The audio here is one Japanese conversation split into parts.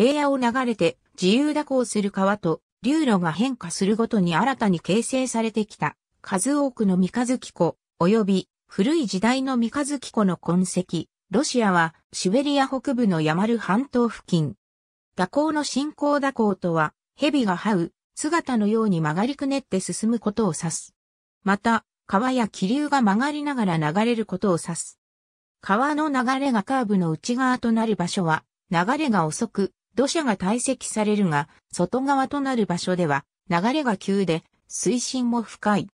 平野を流れて自由蛇行する川と流路が変化するごとに新たに形成されてきた数多くの三日月湖及び古い時代の三日月湖の痕跡、ロシアはシベリア北部のヤマル半島付近。蛇行の進行蛇行とは蛇が這う姿のように曲がりくねって進むことを指す。また、川や気流が曲がりながら流れることを指す。川の流れがカーブの内側となる場所は、流れが遅く、土砂が堆積されるが、外側となる場所では流れが急で水深も深い。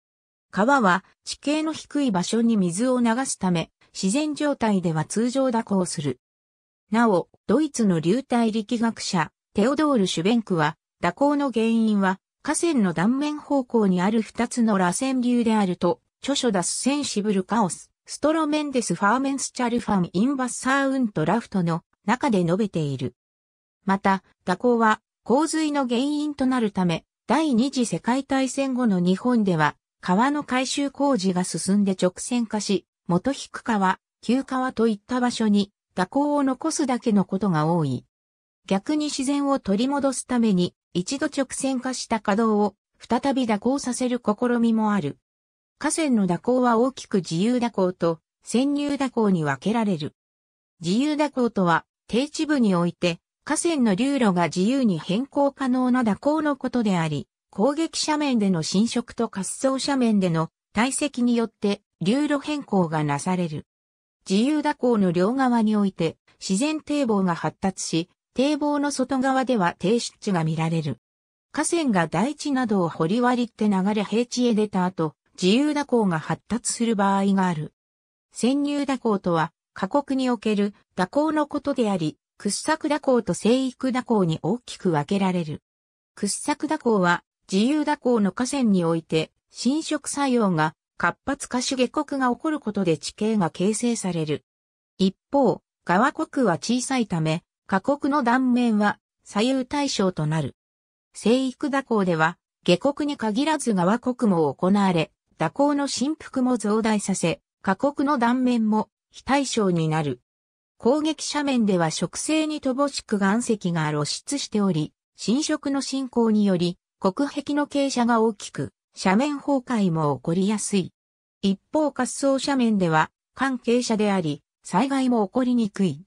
川は地形の低い場所に水を流すため、自然状態では通常蛇行する。なお、ドイツの流体力学者、テオドール・シュベンクは、蛇行の原因は、河川の断面方向にある二つの螺旋流であると、著書ダスセンシブルカオス、ストロメンデスファーメンスチャルファンインバッサーウントラフトの中で述べている。また、蛇行は洪水の原因となるため、第二次世界大戦後の日本では、川の改修工事が進んで直線化し、元引く川、旧川といった場所に蛇行を残すだけのことが多い。逆に自然を取り戻すために、一度直線化した稼働を再び蛇行させる試みもある。河川の蛇行は大きく自由蛇行と潜入蛇行に分けられる。自由蛇行とは、低地部において河川の流路が自由に変更可能な蛇行のことであり、攻撃斜面での侵食と滑走斜面での堆積によって流路変更がなされる。自由蛇行の両側において自然堤防が発達し、堤防の外側では低湿地が見られる。河川が大地などを掘り割って流れ平地へ出た後、自由蛇行が発達する場合がある。潜入蛇行とは、過酷における蛇行のことであり、掘削蛇行と生育蛇行に大きく分けられる。掘削蛇行は自由蛇行の河川において侵食作用が活発化し下国が起こることで地形が形成される。一方、側国は小さいため、下国の断面は左右対称となる。生育蛇行では、下国に限らず側国も行われ、蛇行の振幅も増大させ、下国の断面も非対称になる。攻撃斜面では植生に乏しく岩石が露出しており、侵食の進行により、国壁の傾斜が大きく、斜面崩壊も起こりやすい。一方滑走斜面では、関係者であり、災害も起こりにくい。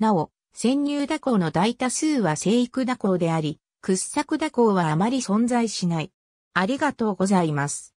なお、潜入蛇行の大多数は生育蛇行であり、掘削蛇行はあまり存在しない。ありがとうございます。